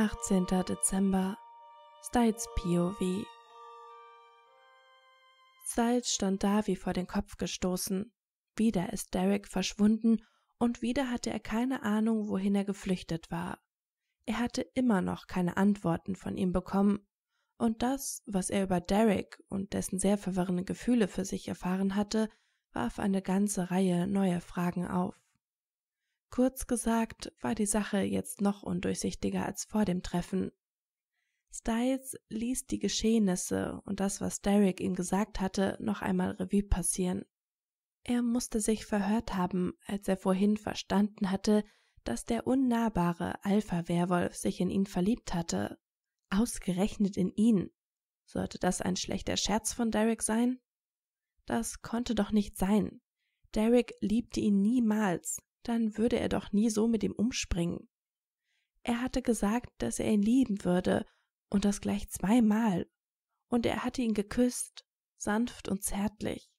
18. Dezember, Styles POV. Styles stand da wie vor den Kopf gestoßen. Wieder ist Derek verschwunden und wieder hatte er keine Ahnung, wohin er geflüchtet war. Er hatte immer noch keine Antworten von ihm bekommen, und das, was er über Derek und dessen sehr verwirrende Gefühle für sich erfahren hatte, warf eine ganze Reihe neuer Fragen auf. Kurz gesagt war die Sache jetzt noch undurchsichtiger als vor dem Treffen. Styles ließ die Geschehnisse und das, was Derek ihm gesagt hatte, noch einmal Revue passieren. Er musste sich verhört haben, als er vorhin verstanden hatte, dass der unnahbare Alpha-Werwolf sich in ihn verliebt hatte. Ausgerechnet in ihn. Sollte das ein schlechter Scherz von Derek sein? Das konnte doch nicht sein. Derek liebte ihn niemals, dann würde er doch nie so mit ihm umspringen. Er hatte gesagt, dass er ihn lieben würde, und das gleich zweimal, und er hatte ihn geküsst, sanft und zärtlich.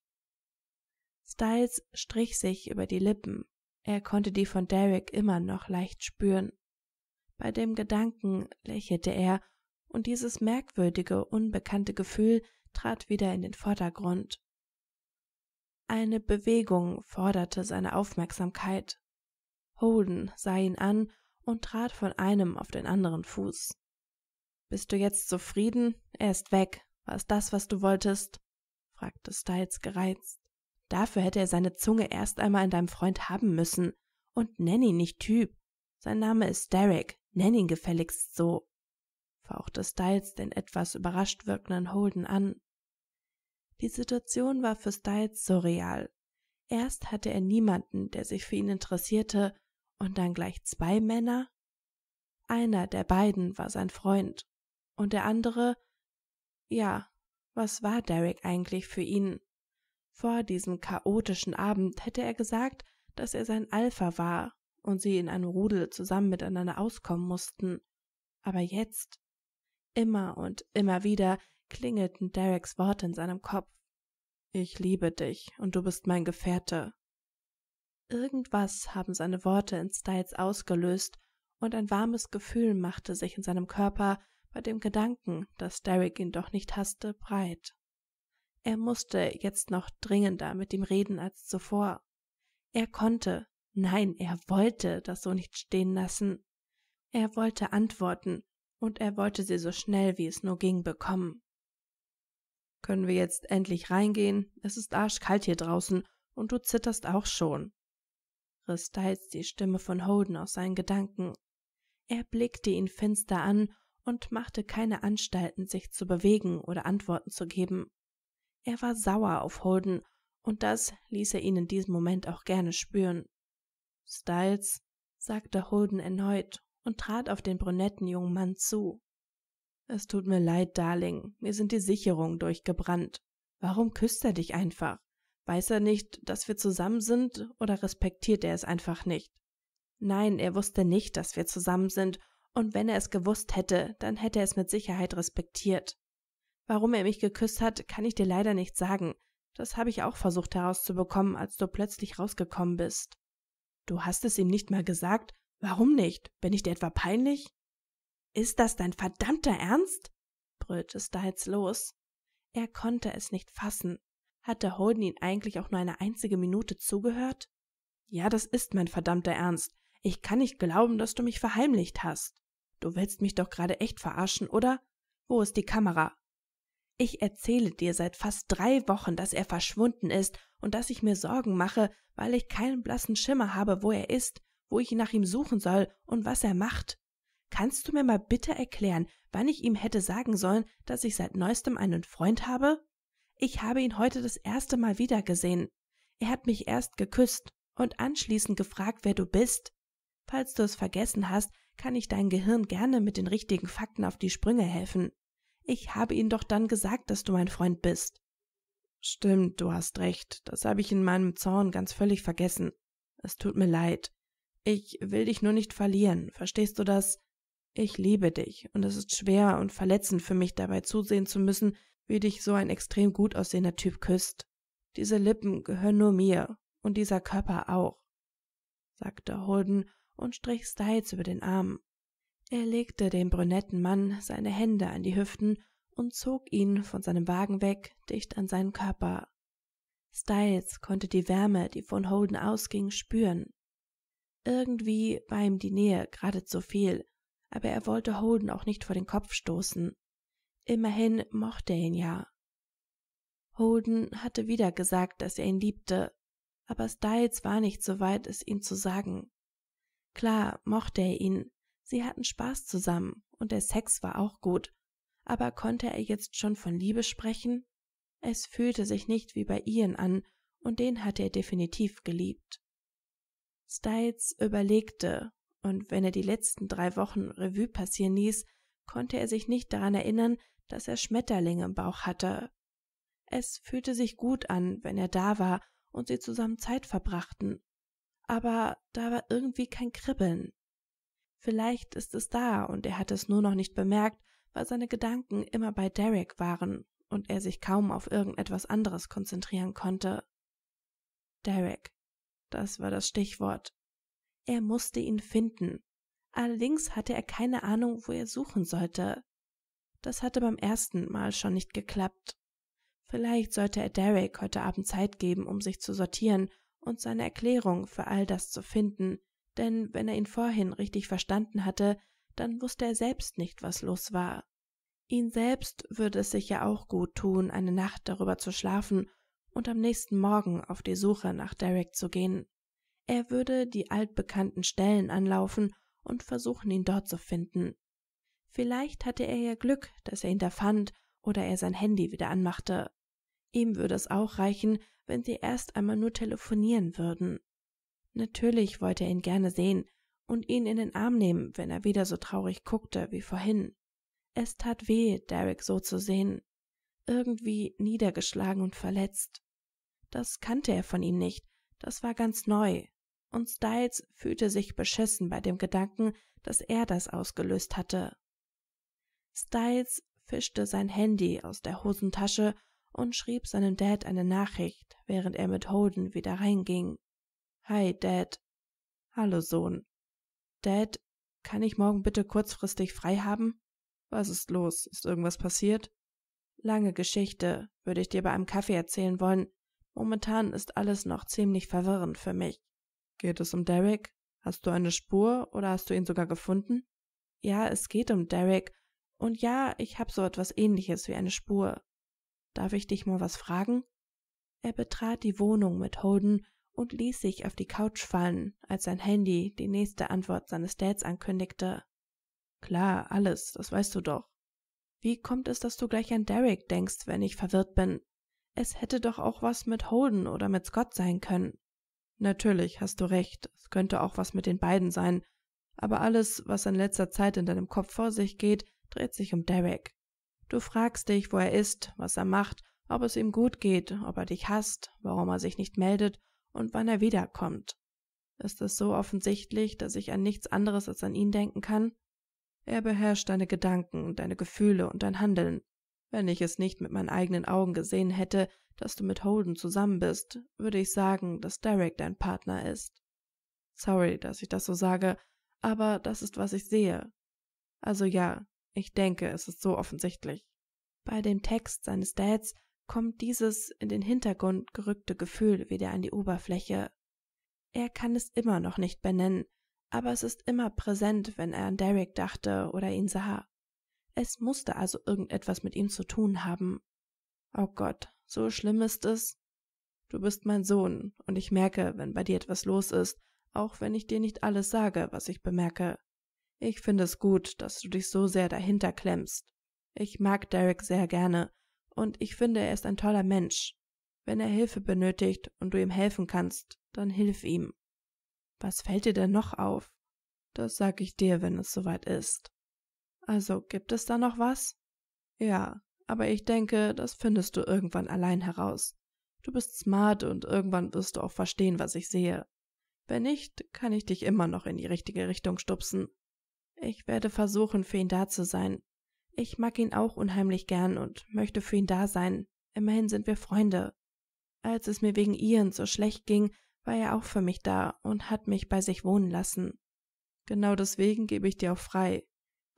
Styles strich sich über die Lippen, er konnte die von Derek immer noch leicht spüren. Bei dem Gedanken lächelte er, und dieses merkwürdige, unbekannte Gefühl trat wieder in den Vordergrund. Eine Bewegung forderte seine Aufmerksamkeit. Holden sah ihn an und trat von einem auf den anderen Fuß. Bist du jetzt zufrieden? Er ist weg. War es das, was du wolltest? fragte Styles gereizt. Dafür hätte er seine Zunge erst einmal in deinem Freund haben müssen. Und nenn ihn nicht Typ. Sein Name ist Derek. Nenn ihn gefälligst so. fauchte Styles den etwas überrascht wirkenden Holden an. Die Situation war für Styles surreal. Erst hatte er niemanden, der sich für ihn interessierte, und dann gleich zwei Männer? Einer der beiden war sein Freund, und der andere, ja, was war Derek eigentlich für ihn? Vor diesem chaotischen Abend hätte er gesagt, dass er sein Alpha war und sie in einem Rudel zusammen miteinander auskommen mussten. Aber jetzt, immer und immer wieder klingelten Dereks Worte in seinem Kopf. Ich liebe dich und du bist mein Gefährte. Irgendwas haben seine Worte in Styles ausgelöst und ein warmes Gefühl machte sich in seinem Körper bei dem Gedanken, dass Derek ihn doch nicht hasste, breit. Er musste jetzt noch dringender mit ihm reden als zuvor. Er konnte, nein, er wollte das so nicht stehen lassen. Er wollte antworten und er wollte sie so schnell wie es nur ging bekommen können wir jetzt endlich reingehen? Es ist arschkalt hier draußen und du zitterst auch schon. Riss teilt die Stimme von Holden aus seinen Gedanken. Er blickte ihn finster an und machte keine Anstalten, sich zu bewegen oder Antworten zu geben. Er war sauer auf Holden, und das ließ er ihn in diesem Moment auch gerne spüren. Styles, sagte Holden erneut und trat auf den brünetten jungen Mann zu. Es tut mir leid, Darling, mir sind die Sicherungen durchgebrannt. Warum küsst er dich einfach? Weiß er nicht, dass wir zusammen sind oder respektiert er es einfach nicht? Nein, er wusste nicht, dass wir zusammen sind, und wenn er es gewusst hätte, dann hätte er es mit Sicherheit respektiert. Warum er mich geküsst hat, kann ich dir leider nicht sagen. Das habe ich auch versucht herauszubekommen, als du plötzlich rausgekommen bist. Du hast es ihm nicht mal gesagt. Warum nicht? Bin ich dir etwa peinlich? Ist das dein verdammter Ernst? brüllte Stiles los. Er konnte es nicht fassen. Hatte Holden ihn eigentlich auch nur eine einzige Minute zugehört? Ja, das ist mein verdammter Ernst. Ich kann nicht glauben, dass du mich verheimlicht hast. Du willst mich doch gerade echt verarschen, oder? Wo ist die Kamera? Ich erzähle dir seit fast drei Wochen, dass er verschwunden ist und dass ich mir Sorgen mache, weil ich keinen blassen Schimmer habe, wo er ist, wo ich nach ihm suchen soll und was er macht. Kannst du mir mal bitte erklären, wann ich ihm hätte sagen sollen, dass ich seit neuestem einen Freund habe? Ich habe ihn heute das erste Mal wiedergesehen. Er hat mich erst geküsst und anschließend gefragt, wer du bist. Falls du es vergessen hast, kann ich dein Gehirn gerne mit den richtigen Fakten auf die Sprünge helfen. Ich habe ihm doch dann gesagt, dass du mein Freund bist. Stimmt, du hast recht. Das habe ich in meinem Zorn ganz völlig vergessen. Es tut mir leid. Ich will dich nur nicht verlieren. Verstehst du das? ich liebe dich und es ist schwer und verletzend für mich dabei zusehen zu müssen, wie dich so ein extrem gut aussehender Typ küsst. Diese Lippen gehören nur mir und dieser Körper auch, sagte Holden und strich Styles über den Arm. Er legte dem brünetten Mann seine Hände an die Hüften und zog ihn von seinem Wagen weg, dicht an seinen Körper. Styles konnte die Wärme, die von Holden ausging, spüren. Irgendwie war ihm die Nähe geradezu viel aber er wollte Holden auch nicht vor den Kopf stoßen. Immerhin mochte er ihn ja. Holden hatte wieder gesagt, dass er ihn liebte, aber Styles war nicht so weit, es ihm zu sagen. Klar mochte er ihn, sie hatten Spaß zusammen und der Sex war auch gut, aber konnte er jetzt schon von Liebe sprechen? Es fühlte sich nicht wie bei Ian an, und den hatte er definitiv geliebt. Styles überlegte, und wenn er die letzten drei Wochen Revue passieren ließ, konnte er sich nicht daran erinnern, dass er Schmetterlinge im Bauch hatte. Es fühlte sich gut an, wenn er da war und sie zusammen Zeit verbrachten, aber da war irgendwie kein Kribbeln. Vielleicht ist es da und er hat es nur noch nicht bemerkt, weil seine Gedanken immer bei Derek waren und er sich kaum auf irgendetwas anderes konzentrieren konnte. Derek, das war das Stichwort. Er musste ihn finden. Allerdings hatte er keine Ahnung, wo er suchen sollte. Das hatte beim ersten Mal schon nicht geklappt. Vielleicht sollte er Derek heute Abend Zeit geben, um sich zu sortieren und seine Erklärung für all das zu finden, denn wenn er ihn vorhin richtig verstanden hatte, dann wusste er selbst nicht, was los war. Ihn selbst würde es sich ja auch gut tun, eine Nacht darüber zu schlafen und am nächsten Morgen auf die Suche nach Derek zu gehen er würde die altbekannten Stellen anlaufen und versuchen, ihn dort zu finden. Vielleicht hatte er ja Glück, dass er ihn da fand oder er sein Handy wieder anmachte. Ihm würde es auch reichen, wenn sie erst einmal nur telefonieren würden. Natürlich wollte er ihn gerne sehen und ihn in den Arm nehmen, wenn er wieder so traurig guckte wie vorhin. Es tat weh, Derek so zu sehen, irgendwie niedergeschlagen und verletzt. Das kannte er von ihm nicht, das war ganz neu und Styles fühlte sich beschissen bei dem Gedanken, dass er das ausgelöst hatte. Styles fischte sein Handy aus der Hosentasche und schrieb seinem Dad eine Nachricht, während er mit Holden wieder reinging. Hi, Dad. Hallo, Sohn. Dad, kann ich morgen bitte kurzfristig frei haben? Was ist los? Ist irgendwas passiert? Lange Geschichte, würde ich dir bei einem Kaffee erzählen wollen. Momentan ist alles noch ziemlich verwirrend für mich. Geht es um Derek? Hast du eine Spur oder hast du ihn sogar gefunden? Ja, es geht um Derek. Und ja, ich habe so etwas ähnliches wie eine Spur. Darf ich dich mal was fragen? Er betrat die Wohnung mit Holden und ließ sich auf die Couch fallen, als sein Handy die nächste Antwort seines Dads ankündigte. Klar, alles, das weißt du doch. Wie kommt es, dass du gleich an Derek denkst, wenn ich verwirrt bin? Es hätte doch auch was mit Holden oder mit Scott sein können. Natürlich, hast du recht, es könnte auch was mit den beiden sein, aber alles, was in letzter Zeit in deinem Kopf vor sich geht, dreht sich um Derek. Du fragst dich, wo er ist, was er macht, ob es ihm gut geht, ob er dich hasst, warum er sich nicht meldet und wann er wiederkommt. Ist es so offensichtlich, dass ich an nichts anderes als an ihn denken kann? Er beherrscht deine Gedanken, deine Gefühle und dein Handeln. Wenn ich es nicht mit meinen eigenen Augen gesehen hätte, dass du mit Holden zusammen bist, würde ich sagen, dass Derek dein Partner ist. Sorry, dass ich das so sage, aber das ist, was ich sehe. Also ja, ich denke, es ist so offensichtlich. Bei dem Text seines Dads kommt dieses in den Hintergrund gerückte Gefühl wieder an die Oberfläche. Er kann es immer noch nicht benennen, aber es ist immer präsent, wenn er an Derek dachte oder ihn sah. Es musste also irgendetwas mit ihm zu tun haben. Oh Gott, so schlimm ist es. Du bist mein Sohn, und ich merke, wenn bei dir etwas los ist, auch wenn ich dir nicht alles sage, was ich bemerke. Ich finde es gut, dass du dich so sehr dahinter klemmst. Ich mag Derek sehr gerne, und ich finde, er ist ein toller Mensch. Wenn er Hilfe benötigt und du ihm helfen kannst, dann hilf ihm. Was fällt dir denn noch auf? Das sag ich dir, wenn es soweit ist. Also gibt es da noch was? Ja, aber ich denke, das findest du irgendwann allein heraus. Du bist smart und irgendwann wirst du auch verstehen, was ich sehe. Wenn nicht, kann ich dich immer noch in die richtige Richtung stupsen. Ich werde versuchen, für ihn da zu sein. Ich mag ihn auch unheimlich gern und möchte für ihn da sein. Immerhin sind wir Freunde. Als es mir wegen Ian so schlecht ging, war er auch für mich da und hat mich bei sich wohnen lassen. Genau deswegen gebe ich dir auch frei.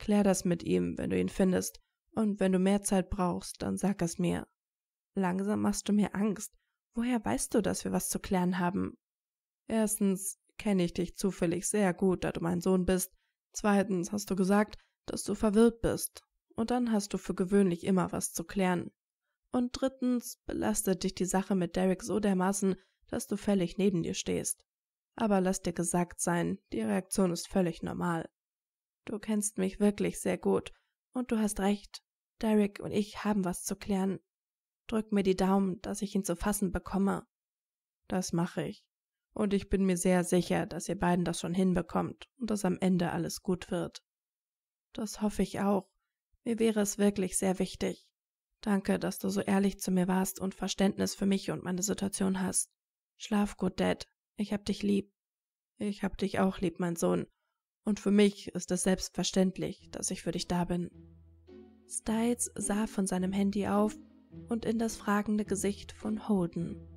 Klär das mit ihm, wenn du ihn findest, und wenn du mehr Zeit brauchst, dann sag es mir. Langsam machst du mir Angst. Woher weißt du, dass wir was zu klären haben? Erstens kenne ich dich zufällig sehr gut, da du mein Sohn bist. Zweitens hast du gesagt, dass du verwirrt bist. Und dann hast du für gewöhnlich immer was zu klären. Und drittens belastet dich die Sache mit Derek so dermaßen, dass du völlig neben dir stehst. Aber lass dir gesagt sein, die Reaktion ist völlig normal. Du kennst mich wirklich sehr gut und du hast recht. Derek und ich haben was zu klären. Drück mir die Daumen, dass ich ihn zu fassen bekomme. Das mache ich. Und ich bin mir sehr sicher, dass ihr beiden das schon hinbekommt und dass am Ende alles gut wird. Das hoffe ich auch. Mir wäre es wirklich sehr wichtig. Danke, dass du so ehrlich zu mir warst und Verständnis für mich und meine Situation hast. Schlaf gut, Dad. Ich hab dich lieb. Ich hab dich auch lieb, mein Sohn. Und für mich ist es selbstverständlich, dass ich für dich da bin. Stiles sah von seinem Handy auf und in das fragende Gesicht von Holden.